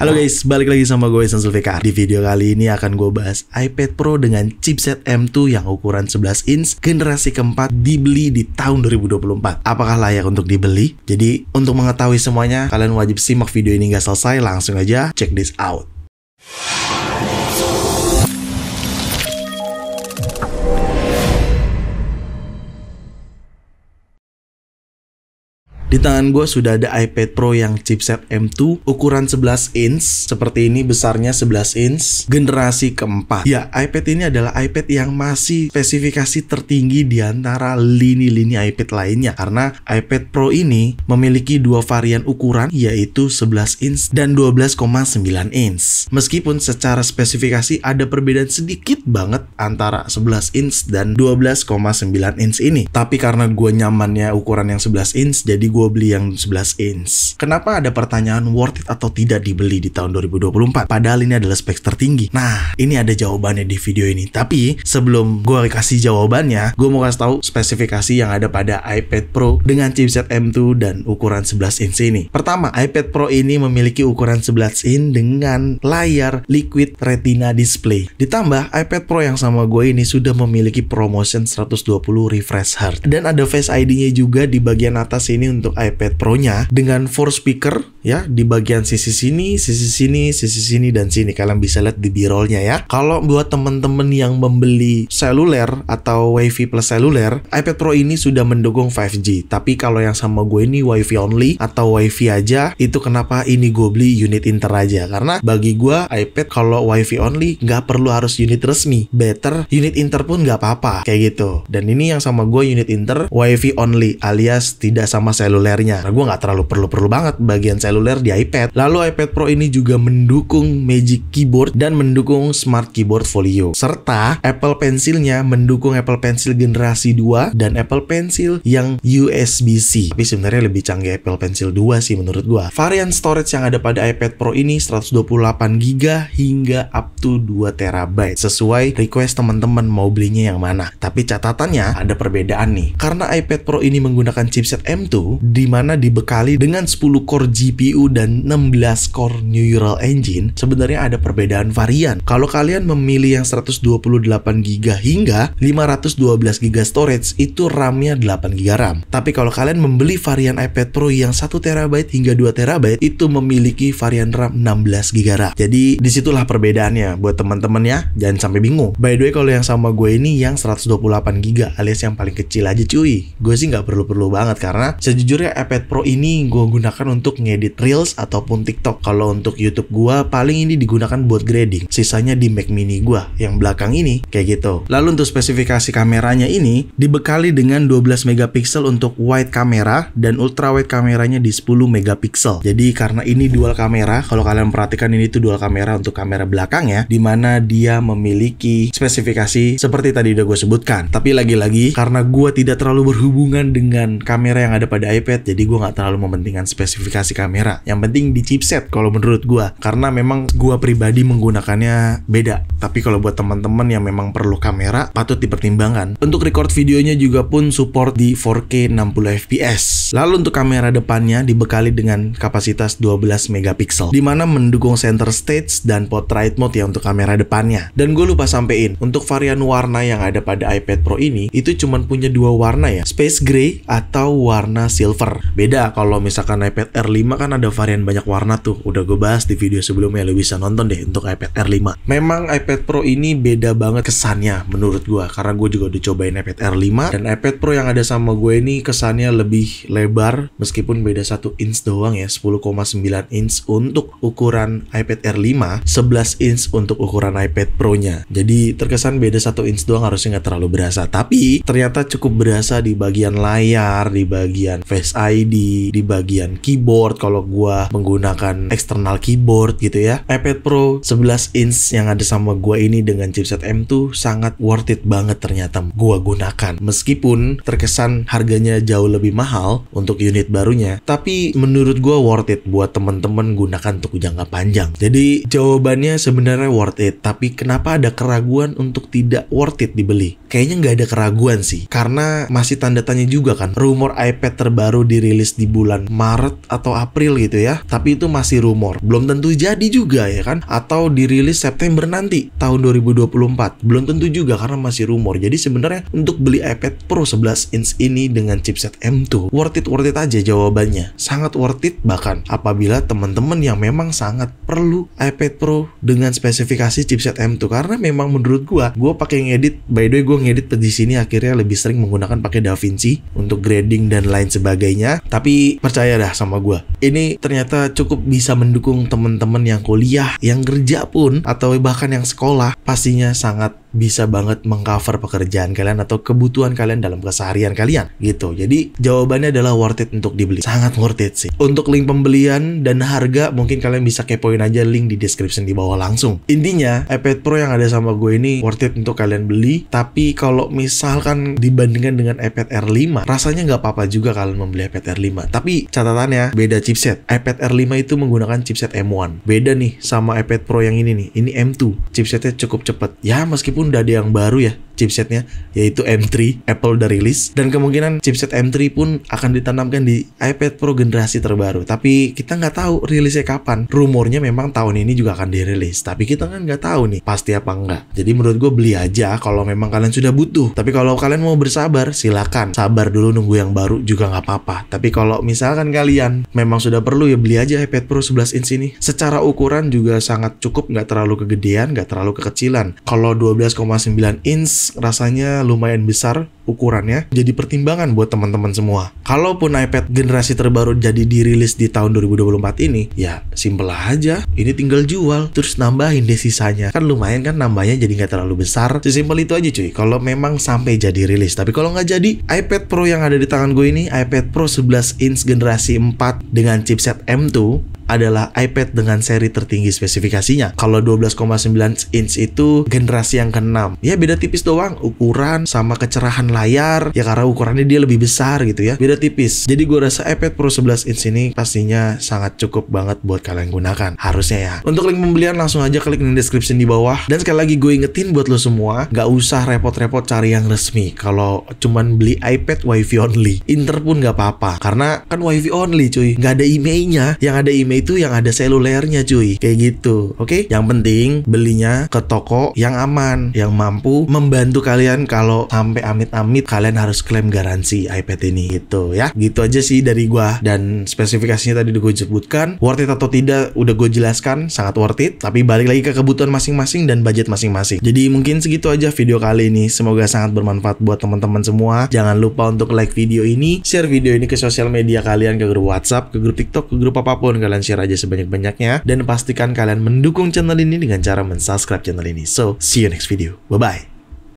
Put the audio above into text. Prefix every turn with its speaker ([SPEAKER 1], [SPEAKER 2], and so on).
[SPEAKER 1] Halo guys, balik lagi sama gue Isan Sulfikar. Di video kali ini akan gue bahas iPad Pro dengan chipset M2 yang ukuran 11 inch generasi keempat dibeli di tahun 2024. Apakah layak untuk dibeli? Jadi untuk mengetahui semuanya, kalian wajib simak video ini nggak selesai, langsung aja check this out. Di tangan gue sudah ada iPad Pro yang chipset M2 ukuran 11 inch seperti ini besarnya 11 inch generasi keempat. Ya iPad ini adalah iPad yang masih spesifikasi tertinggi di antara lini-lini iPad lainnya karena iPad Pro ini memiliki dua varian ukuran yaitu 11 inch dan 12,9 inch. Meskipun secara spesifikasi ada perbedaan sedikit banget antara 11 inch dan 12,9 inch ini. Tapi karena gue nyamannya ukuran yang 11 inch jadi gue gue beli yang 11 inch. Kenapa ada pertanyaan worth it atau tidak dibeli di tahun 2024? Padahal ini adalah spek tertinggi. Nah, ini ada jawabannya di video ini. Tapi sebelum gue kasih jawabannya, gue mau kasih tahu spesifikasi yang ada pada iPad Pro dengan chipset M2 dan ukuran 11 inch ini. Pertama, iPad Pro ini memiliki ukuran 11 inch dengan layar Liquid Retina Display. Ditambah, iPad Pro yang sama gue ini sudah memiliki ProMotion 120 refresh hertz dan ada Face ID-nya juga di bagian atas ini untuk untuk iPad Pro-nya dengan four speaker ya di bagian sisi sini, sisi sini, sisi sini dan sini. Kalian bisa lihat di b nya ya. Kalau buat temen-temen yang membeli seluler atau WiFi plus seluler, iPad Pro ini sudah mendukung 5G. Tapi kalau yang sama gue ini WiFi only atau WiFi aja, itu kenapa ini gue beli unit inter aja. Karena bagi gue iPad kalau WiFi only nggak perlu harus unit resmi. Better unit inter pun nggak apa-apa kayak gitu. Dan ini yang sama gue unit inter WiFi only alias tidak sama seluler selulernya. Nah, gue nggak terlalu perlu-perlu banget bagian seluler di iPad. Lalu iPad Pro ini juga mendukung Magic Keyboard dan mendukung Smart Keyboard Folio. Serta Apple Pencilnya mendukung Apple Pencil generasi 2 dan Apple Pencil yang USB-C. Tapi sebenarnya lebih canggih Apple Pencil 2 sih menurut gue. Varian storage yang ada pada iPad Pro ini 128GB hingga up to 2TB sesuai request teman-teman mau belinya yang mana. Tapi catatannya ada perbedaan nih. Karena iPad Pro ini menggunakan chipset M2 dimana dibekali dengan 10 core GPU dan 16 core neural engine, sebenarnya ada perbedaan varian. Kalau kalian memilih yang 128GB hingga 512GB storage, itu RAM-nya 8GB RAM. Tapi kalau kalian membeli varian iPad Pro yang 1TB hingga 2TB, itu memiliki varian RAM 16GB RAM. Jadi, disitulah perbedaannya. Buat teman-teman ya, jangan sampai bingung. By the way, kalau yang sama gue ini yang 128GB alias yang paling kecil aja cuy. Gue sih nggak perlu-perlu banget karena sejujurnya sebenarnya iPad Pro ini gue gunakan untuk ngedit reels ataupun TikTok. Kalau untuk YouTube gue paling ini digunakan buat grading. Sisanya di Mac Mini gue yang belakang ini kayak gitu. Lalu untuk spesifikasi kameranya ini dibekali dengan 12 megapiksel untuk wide kamera dan ultra wide kameranya di 10 megapiksel. Jadi karena ini dual kamera, kalau kalian perhatikan ini tuh dual kamera untuk kamera belakang ya, dimana dia memiliki spesifikasi seperti tadi udah gue sebutkan. Tapi lagi-lagi karena gue tidak terlalu berhubungan dengan kamera yang ada pada iPad iPad jadi gue nggak terlalu mementingkan spesifikasi kamera yang penting di chipset kalau menurut gue karena memang gue pribadi menggunakannya beda tapi kalau buat teman-teman yang memang perlu kamera patut dipertimbangkan untuk record videonya juga pun support di 4K 60 fps lalu untuk kamera depannya dibekali dengan kapasitas 12 megapiksel dimana mendukung center stage dan portrait mode ya untuk kamera depannya dan gue lupa sampein untuk varian warna yang ada pada iPad Pro ini itu cuma punya dua warna ya space gray atau warna silver silver. Beda kalau misalkan iPad r 5 kan ada varian banyak warna tuh. Udah gue bahas di video sebelumnya, lo bisa nonton deh untuk iPad r 5. Memang iPad Pro ini beda banget kesannya menurut gue. Karena gue juga udah cobain iPad r 5 dan iPad Pro yang ada sama gue ini kesannya lebih lebar meskipun beda satu inch doang ya, 10,9 inch untuk ukuran iPad r 5, 11 inch untuk ukuran iPad Pro-nya. Jadi terkesan beda satu inch doang harusnya nggak terlalu berasa. Tapi ternyata cukup berasa di bagian layar, di bagian face Face di di bagian keyboard kalau gua menggunakan eksternal keyboard gitu ya. iPad Pro 11 inch yang ada sama gua ini dengan chipset M2 sangat worth it banget ternyata gua gunakan. Meskipun terkesan harganya jauh lebih mahal untuk unit barunya, tapi menurut gua worth it buat temen-temen gunakan untuk jangka panjang. Jadi jawabannya sebenarnya worth it, tapi kenapa ada keraguan untuk tidak worth it dibeli? Kayaknya nggak ada keraguan sih, karena masih tanda tanya juga kan. Rumor iPad terbaru baru dirilis di bulan Maret atau April gitu ya. Tapi itu masih rumor. Belum tentu jadi juga ya kan? Atau dirilis September nanti tahun 2024. Belum tentu juga karena masih rumor. Jadi sebenarnya untuk beli iPad Pro 11 inch ini dengan chipset M2 worth it worth it aja jawabannya. Sangat worth it bahkan apabila teman-teman yang memang sangat perlu iPad Pro dengan spesifikasi chipset M2 karena memang menurut gua gua pakai ngedit by the way gua ngedit di sini akhirnya lebih sering menggunakan pakai DaVinci untuk grading dan lain sebagainya sebagainya. Tapi dah sama gue, ini ternyata cukup bisa mendukung teman-teman yang kuliah, yang kerja pun, atau bahkan yang sekolah, pastinya sangat bisa banget mengcover pekerjaan kalian atau kebutuhan kalian dalam keseharian kalian gitu. Jadi jawabannya adalah worth it untuk dibeli. Sangat worth it sih. Untuk link pembelian dan harga mungkin kalian bisa kepoin aja link di description di bawah langsung. Intinya iPad Pro yang ada sama gue ini worth it untuk kalian beli. Tapi kalau misalkan dibandingkan dengan iPad r 5 rasanya nggak apa-apa juga kalian membeli iPad r 5. Tapi catatannya beda chipset. iPad r 5 itu menggunakan chipset M1. Beda nih sama iPad Pro yang ini nih. Ini M2. Chipsetnya cukup cepet. Ya meskipun pun udah ada yang baru ya chipsetnya yaitu M3 Apple udah rilis dan kemungkinan chipset M3 pun akan ditanamkan di iPad Pro generasi terbaru tapi kita nggak tahu rilisnya kapan rumornya memang tahun ini juga akan dirilis tapi kita kan nggak tahu nih pasti apa enggak jadi menurut gue beli aja kalau memang kalian sudah butuh tapi kalau kalian mau bersabar silakan sabar dulu nunggu yang baru juga nggak apa-apa tapi kalau misalkan kalian memang sudah perlu ya beli aja iPad Pro 11 inch ini secara ukuran juga sangat cukup nggak terlalu kegedean nggak terlalu kekecilan kalau 12,9 inch rasanya lumayan besar ukurannya jadi pertimbangan buat teman-teman semua. Kalaupun iPad generasi terbaru jadi dirilis di tahun 2024 ini, ya simple aja. Ini tinggal jual, terus nambahin deh sisanya. Kan lumayan kan nambahnya jadi nggak terlalu besar. Sesimpel itu aja cuy, kalau memang sampai jadi rilis. Tapi kalau nggak jadi, iPad Pro yang ada di tangan gue ini, iPad Pro 11 inch generasi 4 dengan chipset M2, adalah iPad dengan seri tertinggi spesifikasinya. Kalau 12,9 inch itu generasi yang ke-6. Ya beda tipis doang, ukuran sama kecerahan layar. Ya karena ukurannya dia lebih besar gitu ya. Beda tipis. Jadi gue rasa iPad Pro 11 inch ini pastinya sangat cukup banget buat kalian gunakan. Harusnya ya. Untuk link pembelian langsung aja klik di deskripsi di bawah. Dan sekali lagi gue ingetin buat lo semua, gak usah repot-repot cari yang resmi. Kalau cuman beli iPad WiFi only, Inter pun gak apa-apa. Karena kan WiFi only cuy, gak ada IMEI-nya. Yang ada IMEI itu yang ada selulernya cuy kayak gitu oke okay? yang penting belinya ke toko yang aman yang mampu membantu kalian kalau sampai amit-amit kalian harus klaim garansi iPad ini gitu ya gitu aja sih dari gua dan spesifikasinya tadi udah gue sebutkan worth it atau tidak udah gue jelaskan sangat worth it tapi balik lagi ke kebutuhan masing-masing dan budget masing-masing jadi mungkin segitu aja video kali ini semoga sangat bermanfaat buat teman-teman semua jangan lupa untuk like video ini share video ini ke sosial media kalian ke grup WhatsApp ke grup TikTok ke grup apapun kalian share aja sebanyak-banyaknya. Dan pastikan kalian mendukung channel ini dengan cara mensubscribe channel ini. So, see you next video. Bye-bye.